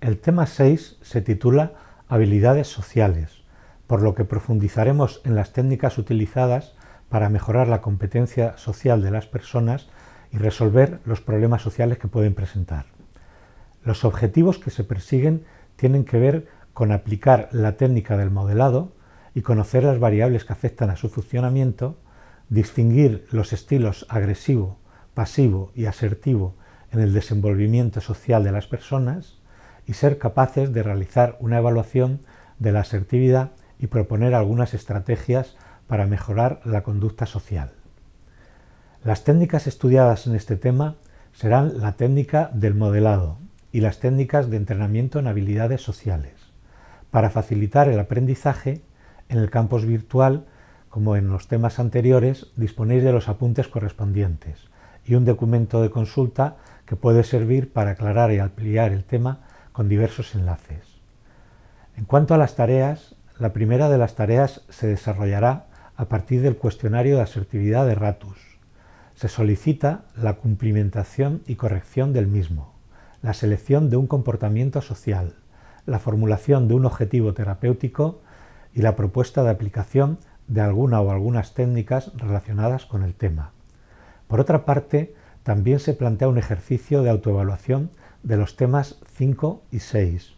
El tema 6 se titula Habilidades sociales, por lo que profundizaremos en las técnicas utilizadas para mejorar la competencia social de las personas y resolver los problemas sociales que pueden presentar. Los objetivos que se persiguen tienen que ver con aplicar la técnica del modelado y conocer las variables que afectan a su funcionamiento, distinguir los estilos agresivo, pasivo y asertivo en el desenvolvimiento social de las personas, y ser capaces de realizar una evaluación de la asertividad y proponer algunas estrategias para mejorar la conducta social. Las técnicas estudiadas en este tema serán la técnica del modelado y las técnicas de entrenamiento en habilidades sociales, para facilitar el aprendizaje en el campus virtual, como en los temas anteriores, disponéis de los apuntes correspondientes y un documento de consulta que puede servir para aclarar y ampliar el tema con diversos enlaces. En cuanto a las tareas, la primera de las tareas se desarrollará a partir del cuestionario de asertividad de Ratus. Se solicita la cumplimentación y corrección del mismo, la selección de un comportamiento social, la formulación de un objetivo terapéutico y la propuesta de aplicación de alguna o algunas técnicas relacionadas con el tema. Por otra parte, también se plantea un ejercicio de autoevaluación de los temas 5 y 6.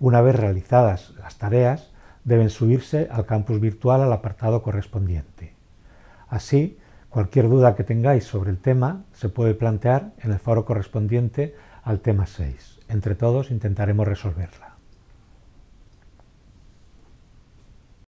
Una vez realizadas las tareas, deben subirse al campus virtual al apartado correspondiente. Así, cualquier duda que tengáis sobre el tema se puede plantear en el foro correspondiente al tema 6. Entre todos intentaremos resolverla.